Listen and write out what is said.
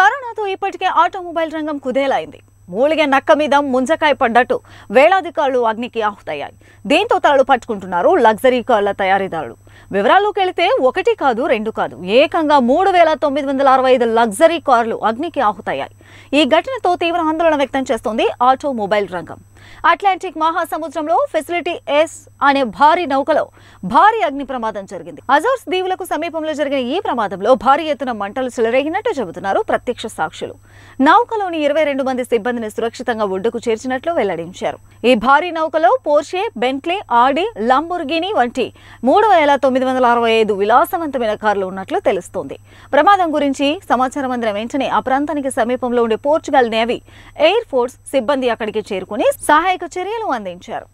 కరోనాతో ఇప్పటికే ఆటోమొబైల్ రంగం కుదేలైంది మూలిగే నక్క మీద ముంజకాయ పడ్డట్టు వేలాది కార్లు అగ్నికి ఆహుతయ్యాయి దీంతో తలలు పట్టుకుంటున్నారు లగ్జరీ కార్ల తయారీదారులు వివరాల్లోకి వెళితే ఒకటి కాదు రెండు కాదు ఏకంగా మూడు వేల తొమ్మిది వందల అరవై ఐదు లగ్జరీ కార్లు అగ్నికి ఆహుతయ్యాయి ఈ ఘటనతో తీవ్ర ఆందోళన వ్యక్తం చేస్తోంది ఆటోమొబైల్ రంగం అట్లాంటిక్ మహాసముద్రంలో ఫెసిలిటీ ఎస్ అనే భారీ నౌకలో భారీ అగ్ని ప్రమాదం జరిగింది అజోర్స్ దీవులకు సమీపంలో జరిగిన ఈ ప్రమాదంలో భారీ ఎత్తున మంటలు చెలరేగినట్టు చెబుతున్నారు ప్రత్యక్ష సాక్షులు నౌకలోని ఇరవై రెండు మంది సిబ్బందిని సురక్షితంగా ఒడ్డుకు చేర్చినట్లు వెల్లడించారు ఈ భారీ నౌకలో పోర్షే బెంట్లీ ఆడి లంబుర్గిని వంటి మూడు వేల తొమ్మిది వందల అరవై ఐదు విలాసవంతమైన కార్లు ఉన్నట్లు తెలుస్తోంది ప్రమాదం గురించి సమాచారం అందిన వెంటనే ఆ ప్రాంతానికి సమీపంలో ఉండే పోర్చుగల్ నేవీ ఎయిర్ ఫోర్స్ సిబ్బంది అక్కడికి చేరుకుని సహాయక చర్యలు అందించారు